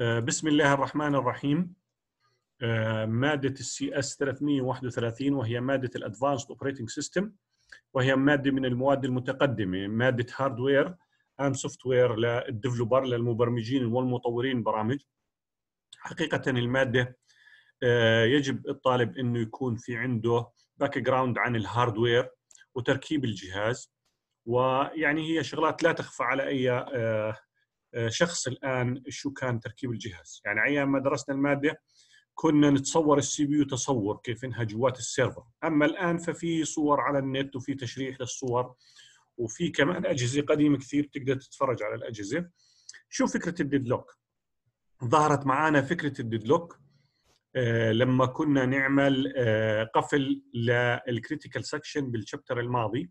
آه، بسم الله الرحمن الرحيم آه، مادة السي اس 331 وهي مادة الادفانسد اوبريتنج سيستم وهي مادة من المواد المتقدمة مادة هاردوير اند سوفت وير للديفلوبر للمبرمجين والمطورين برامج حقيقة المادة آه، يجب الطالب انه يكون في عنده باك جراوند عن الهاردوير وتركيب الجهاز ويعني هي شغلات لا تخفى على اي آه، شخص الان شو كان تركيب الجهاز يعني ايام ما درسنا الماده كنا نتصور السي بي يو تصور كيف انها جوات السيرفر اما الان ففي صور على النت وفي تشريح للصور وفي كمان اجهزه قديمه كثير تقدر تتفرج على الاجهزه شو فكره الديدلوك ظهرت معنا فكره الديدلوك آه لما كنا نعمل آه قفل للكريتيكال سكشن بالشابتر الماضي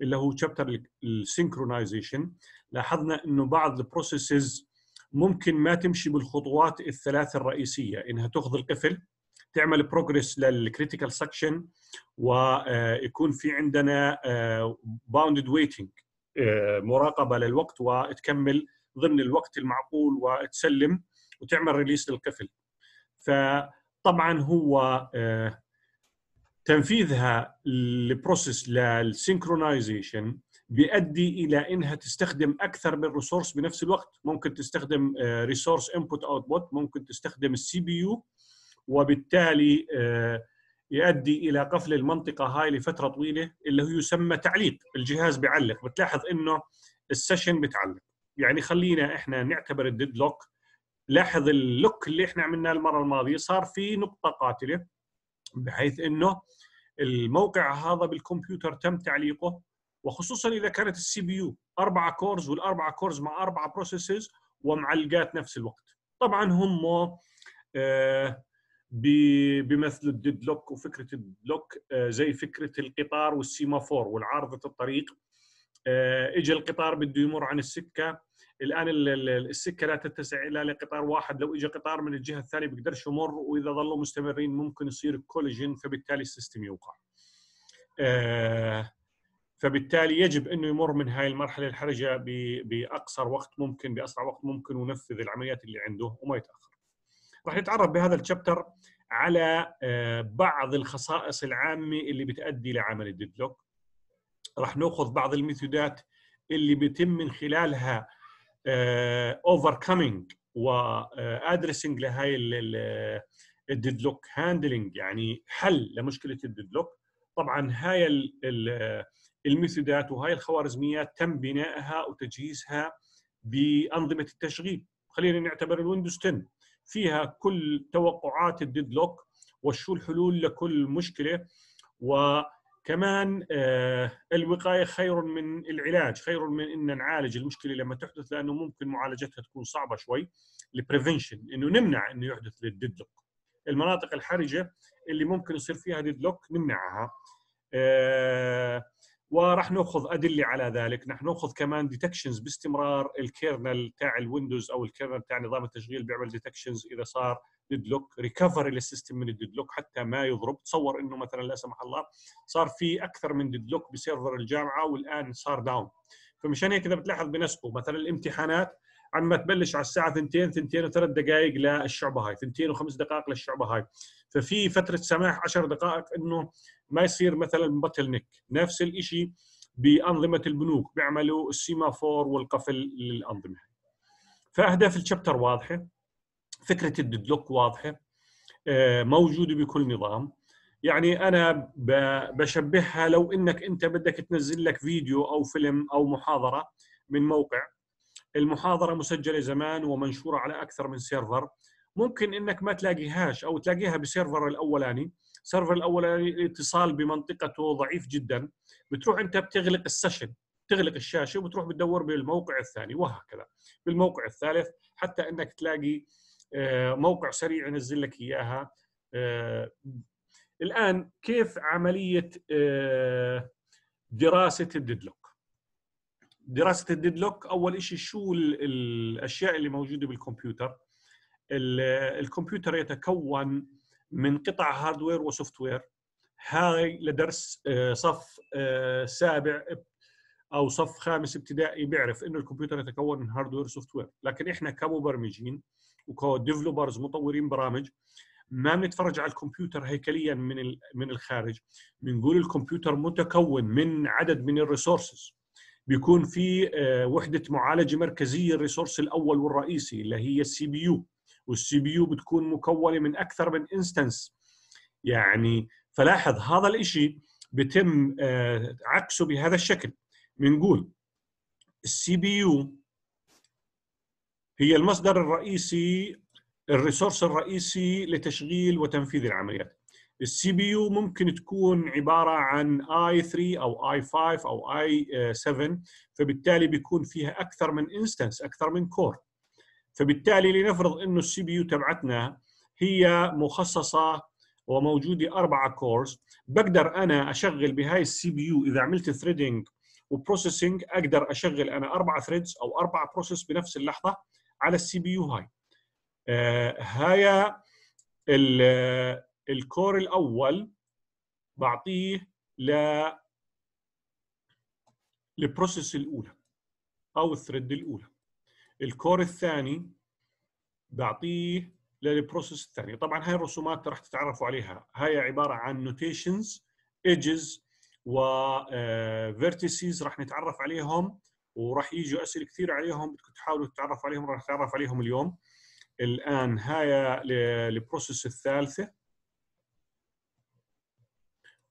اللي هو شابتر السينكرونايزيشن لاحظنا انه بعض البروسيسز ممكن ما تمشي بالخطوات الثلاث الرئيسيه انها تاخذ القفل تعمل بروجريس للكريتيكال سكشن ويكون في عندنا باوندد آه، ويتنج آه، مراقبه للوقت وتكمل ضمن الوقت المعقول وتسلم وتعمل ريليس للقفل فطبعا هو آه، تنفيذها البروسيس للسينكرونايزيشن بيؤدي الى انها تستخدم اكثر من ريسورس بنفس الوقت ممكن تستخدم ريسورس انبوت اوتبوت ممكن تستخدم السي بي يو وبالتالي آه، يؤدي الى قفل المنطقه هاي لفتره طويله اللي هو يسمى تعليق الجهاز بيعلق بتلاحظ انه السيشن بتعلق يعني خلينا احنا نعتبر الديد لوك لاحظ اللوك اللي احنا عملناه المره الماضيه صار في نقطه قاتله بحيث انه الموقع هذا بالكمبيوتر تم تعليقه وخصوصا اذا كانت السي بي يو اربعه كورز والاربعه كورز مع اربعه بروسيسز ومعلقات نفس الوقت طبعا هم آه، بمثل الديدلوك وفكره الديدلوك آه، زي فكره القطار والسيمافور والعارضه الطريق آه، اجى القطار بده يمر عن السكه الان السكه لا تتسع الا لقطار واحد لو اجى قطار من الجهه الثانيه بيقدرش يمر واذا ظلوا مستمرين ممكن يصير كوليجن فبالتالي السيستم يوقع. آه، فبالتالي يجب انه يمر من هاي المرحله الحرجه باقصر وقت ممكن باسرع وقت ممكن وينفذ العمليات اللي عنده وما يتاخر. راح نتعرف بهذا الشابتر على آه، بعض الخصائص العامه اللي بتؤدي لعمل الديدلوك. راح ناخذ بعض الميثودات اللي بيتم من خلالها اوفركمينج وادرسنج لهي الديدلوك هاندلنج يعني حل لمشكله الديدلوك طبعا هاي آه، الميثودات وهاي الخوارزميات تم بنائها وتجهيزها بانظمه التشغيل خلينا نعتبر الويندوز 10 فيها كل توقعات الديدلوك وشو الحلول لكل مشكله و كمان آه، الوقايه خير من العلاج خير من ان نعالج المشكله لما تحدث لانه ممكن معالجتها تكون صعبه شوي البريفنشن انه نمنع انه يحدث للديدلوك المناطق الحرجه اللي ممكن يصير فيها ديدلوك نمنعها آه، وراح ناخذ ادله على ذلك نحن ناخذ كمان ديتكشنز باستمرار الكيرنل تاع الويندوز او الكيرنل تاع نظام التشغيل بيعمل ديتكشنز اذا صار ديدلوك ريكفري للسيستم من الديدلوك حتى ما يضرب تصور انه مثلا لا سمح الله صار في اكثر من ديدلوك بسيرفر الجامعه والان صار داون فمشان هيك اذا بتلاحظ بنسبه مثلا الامتحانات عما تبلش على الساعه 2 2 و وثلاث دقائق للشعبه هاي 2 وخمس دقائق للشعبه هاي ففي فتره سماح 10 دقائق انه ما يصير مثلا بطل نيك نفس الشيء بانظمه البنوك بيعملوا السيمافور والقفل للانظمه فاهداف الشابتر واضحه فكره الديدلوك واضحه آه، موجوده بكل نظام يعني انا بشبهها لو انك انت بدك تنزل لك فيديو او فيلم او محاضره من موقع المحاضره مسجله زمان ومنشوره على اكثر من سيرفر ممكن انك ما تلاقيهاش او تلاقيها بسيرفر الاولاني السيرفر الاولاني الاتصال بمنطقته ضعيف جدا بتروح انت بتغلق السيشن تغلق الشاشه وبتروح بتدور بالموقع الثاني وهكذا بالموقع الثالث حتى انك تلاقي آه، موقع سريع ينزل لك اياها آه، الان كيف عمليه آه، دراسه الديدلوك دراسه الديدلوك اول شيء شو الاشياء اللي موجوده بالكمبيوتر الكمبيوتر يتكون من قطع هاردوير وسوفت وير هاي لدرس آه، صف آه، سابع او صف خامس ابتدائي بيعرف انه الكمبيوتر يتكون من هاردوير وسوفت وير لكن احنا كمبرمجين وكديفلوبرز مطورين برامج ما بنتفرج على الكمبيوتر هيكليا من من الخارج بنقول الكمبيوتر متكون من عدد من الريسورسز بيكون في آه، وحده معالجه مركزيه الريسورس الاول والرئيسي اللي هي السي بي يو والسي بي يو بتكون مكونه من اكثر من انستنس يعني فلاحظ هذا الشيء بيتم آه، عكسه بهذا الشكل بنقول السي بي يو هي المصدر الرئيسي الريسورس الرئيسي لتشغيل وتنفيذ العمليات السي بي يو ممكن تكون عباره عن اي 3 او اي 5 او اي 7 فبالتالي بيكون فيها اكثر من انستنس اكثر من كور فبالتالي لنفرض انه السي بي يو تبعتنا هي مخصصه وموجوده اربعه كورز بقدر انا اشغل بهاي السي بي يو اذا عملت ثريدنج وبروسيسنج اقدر اشغل انا اربع ثريدز او اربع بروسيس بنفس اللحظه على السي بي يو هاي آه هاي الكور آه، الاول بعطيه ل البروسيس الاولى او الثريد الاولى الكور الثاني بعطيه للبروسيس الثانيه طبعا هاي الرسومات راح تتعرفوا عليها هاي عباره عن نوتيشنز ايدجز فيرتيسز راح نتعرف عليهم وراح يجوا اسئله كثير عليهم بدكم تحاولوا تتعرفوا عليهم راح نتعرف عليهم اليوم الان هاي للبروسيس الثالثه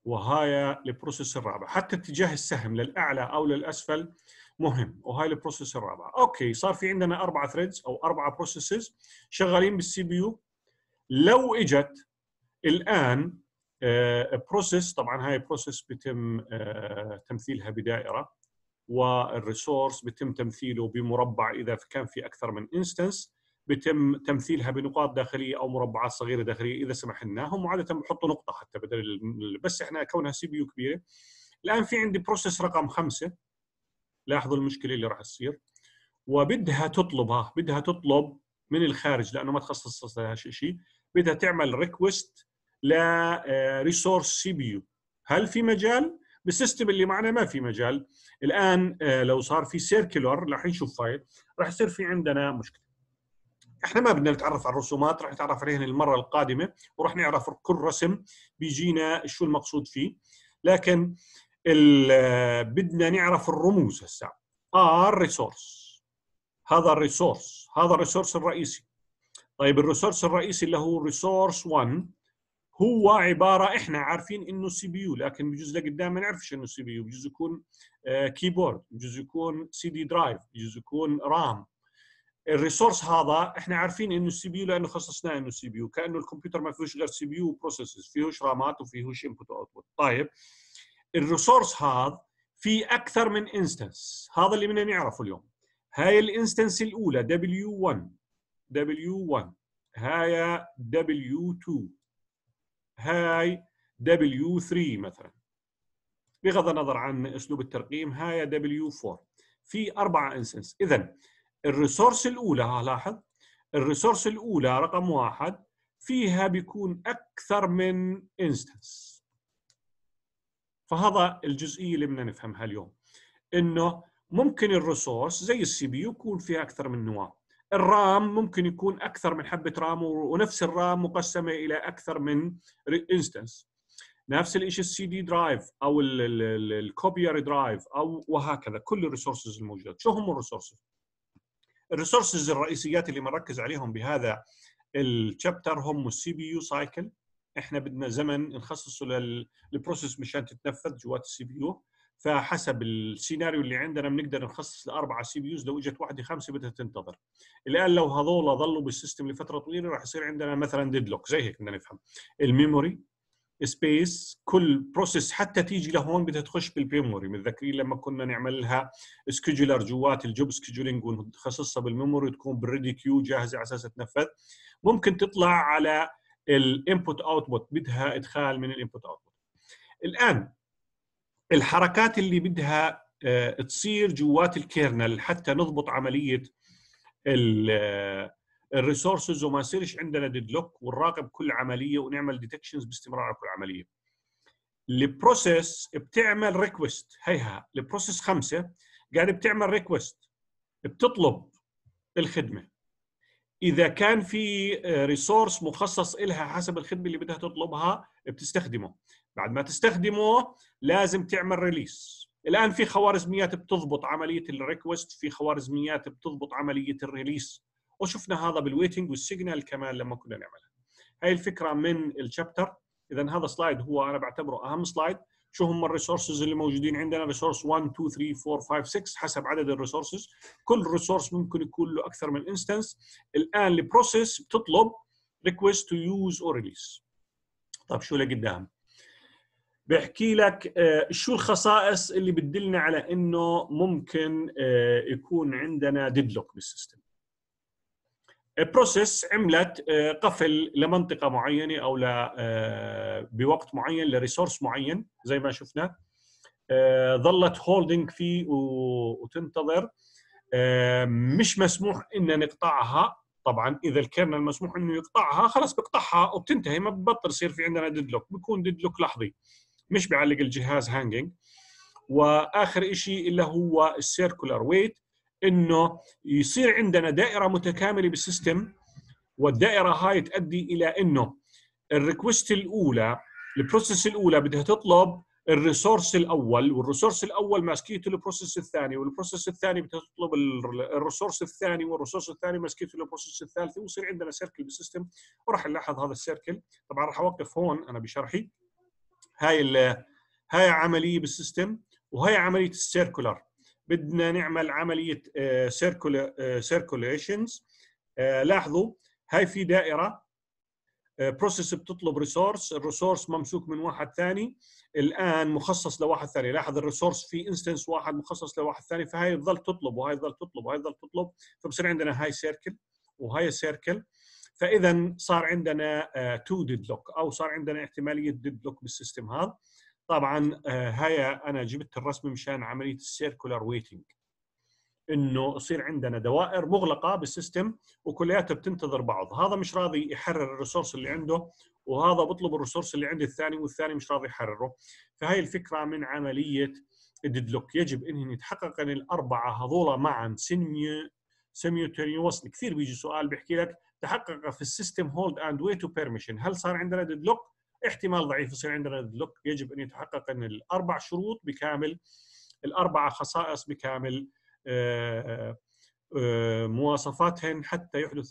وهاي البروسيس الرابع حتى اتجاه السهم للاعلى او للاسفل مهم وهاي البروسيس الرابعه اوكي صار في عندنا اربعة ثريدز او اربعة بروسيسز شغالين بالسي بي يو لو اجت الان بروسيس آه، طبعا هاي بروسيس بتم آه، تمثيلها بدائره والريسورس بتم تمثيله بمربع اذا كان في اكثر من انستنس بتم تمثيلها بنقاط داخليه او مربعات صغيره داخليه اذا سمح هم وعاده بحطوا نقطه حتى بدل بس احنا كونها سي بي يو كبيره الان في عندي بروسيس رقم خمسه لاحظوا المشكله اللي راح تصير وبدها تطلبها بدها تطلب من الخارج لانه ما تخصصت لها شيء بدها تعمل ريكوست لريسورس سي بي يو هل في مجال بالسيستم اللي معنا ما في مجال الان آه، لو صار في سيركلر راح نشوف فايل راح يصير في عندنا مشكله احنا ما بدنا نتعرف على الرسومات راح نتعرف عليها المره القادمه وراح نعرف كل رسم بيجينا شو المقصود فيه لكن آه، بدنا نعرف الرموز هسه آه، ار ريسورس هذا الريسورس هذا الريسورس الرئيسي طيب الريسورس الرئيسي اللي هو ريسورس 1 هو عباره احنا عارفين انه سي بي يو لكن بجوز لقدام ما نعرفش انه سي بي يو بجوز يكون آه، كيبورد بجوز يكون سي دي درايف بجوز يكون رام الريسورس هذا احنا عارفين انه سي بي يو لانه خصصناه انه سي بي يو كانه الكمبيوتر ما فيهوش غير سي بي يو بروسيسز فيهوش رامات وفيهوش انبوت اوتبوت طيب الريسورس هذا في اكثر من انستنس هذا اللي بدنا نعرفه اليوم هاي الانستنس الاولى W1 W1 هاي W2 هاي W3 مثلا بغض النظر عن اسلوب الترقيم هاي W4 في اربع انستنس اذا الريسورس الاولى ها لاحظ الريسورس الاولى رقم واحد فيها بيكون اكثر من انستنس فهذا الجزئيه اللي بدنا نفهمها اليوم انه ممكن الريسورس زي السي بي يكون فيها اكثر من نواه الرام ممكن يكون اكثر من حبه رام ونفس الرام مقسمه الى اكثر من انستنس نفس الشيء السي دي درايف او الكوبير درايف او وهكذا كل الريسورسز الموجوده شو هم الريسورسز الريسورسز الرئيسيات اللي بنركز عليهم بهذا الشابتر هم السي بي يو سايكل احنا بدنا زمن نخصصه للبروسيس مشان تتنفذ جوات السي بي يو فحسب السيناريو اللي عندنا بنقدر نخصص لاربعه سي بي يوز لو اجت واحده خمسه بدها تنتظر الان لو هذول ظلوا بالسيستم لفتره طويله راح يصير عندنا مثلا ديدلوك زي هيك بدنا نفهم الميموري سبيس كل بروسيس حتى تيجي لهون بدها تخش بالميموري متذكرين لما كنا نعمل لها سكيدجولر جوات الجوب سكيدجولينج ونخصصها بالميموري تكون بالريدي كيو جاهزه على اساس تتنفذ ممكن تطلع على الانبوت اوتبوت بدها ادخال من الانبوت اوتبوت الان الحركات اللي بدها آه، تصير جوات الكيرنل حتى نضبط عمليه الريسورسز آه، وما يصيرش عندنا ديدلوك ونراقب كل عمليه ونعمل ديتكشنز باستمرار على كل عمليه. البروسيس بتعمل ريكوست هيها البروسيس خمسه قاعده بتعمل ريكوست بتطلب الخدمه اذا كان في ريسورس آه، مخصص لها حسب الخدمه اللي بدها تطلبها بتستخدمه بعد ما تستخدمه لازم تعمل ريليس الان في خوارزميات بتضبط عمليه الريكوست في خوارزميات بتضبط عمليه الريليس وشفنا هذا بالويتنج والسيجنال كمان لما كنا نعملها هاي الفكره من الشابتر اذا هذا سلايد هو انا بعتبره اهم سلايد شو هم الريسورسز اللي موجودين عندنا ريسورس 1 2 3 4 5 6 حسب عدد الريسورسز كل ريسورس ممكن يكون له اكثر من انستنس الان البروسيس بتطلب ريكويست تو يوز اور ريليس طيب شو لقدام بحكي لك آه، شو الخصائص اللي بتدلنا على انه ممكن آه، يكون عندنا ديدلوك بالسيستم بروسيس عملت آه، قفل لمنطقه معينه او ل آه، بوقت معين لريسورس معين زي ما شفنا آه، ظلت هولدنج فيه وتنتظر مش مسموح ان نقطعها طبعا اذا الكيرنل مسموح انه يقطعها خلاص بقطعها وبتنتهي ما ببطل يصير في عندنا ديدلوك بيكون ديدلوك لحظي مش بيعلق الجهاز هانجنج واخر شيء اللي هو السيركولار ويت انه يصير عندنا دائره متكامله بالسيستم والدائره هاي تؤدي الى انه الريكوست الاولى البروسيس الاولى بدها تطلب الريسورس الاول والريسورس الاول ماسكيته البروسيس الثاني والبروسيس الثاني بدها تطلب الريسورس الثاني والريسورس الثاني ماسكيته البروسيس الثالثه ويصير عندنا سيركل بالسيستم وراح نلاحظ هذا السيركل طبعا راح اوقف هون انا بشرحي هاي هاي عمليه بالسيستم وهي عمليه السيركولر بدنا نعمل عمليه سيركوليشنز آه، آه، آه، لاحظوا هاي في دائره بروسيس بتطلب ريسورس الريسورس ممسوك من واحد ثاني الان مخصص لواحد ثاني لاحظ الريسورس في انستنس واحد مخصص لواحد ثاني فهي تظل تطلب وهي تظل تطلب وهي تظل تطلب فبصير عندنا هاي سيركل وهاي سيركل فاذا صار عندنا تو ديدلوك او صار عندنا احتماليه ديدلوك بالسيستم هذا طبعا آه، هيا انا جبت الرسم مشان عمليه السيركولار ويتنج انه يصير عندنا دوائر مغلقه بالسيستم وكلياتها بتنتظر بعض هذا مش راضي يحرر الريسورس اللي عنده وهذا بطلب الريسورس اللي عند الثاني والثاني مش راضي يحرره فهي الفكره من عمليه الديدلوك يجب يتحقق ان الاربعه هذول معا سيميو سيميوتينيوسلي كثير بيجي سؤال بيحكي لك تحقق في السيستم هولد اند ويت بيرميشن هل صار عندنا ديدلوك احتمال ضعيف يصير عندنا ريد لوك يجب ان يتحقق ان الاربع شروط بكامل الاربع خصائص بكامل آه، آه، آه، مواصفاتهن حتى يحدث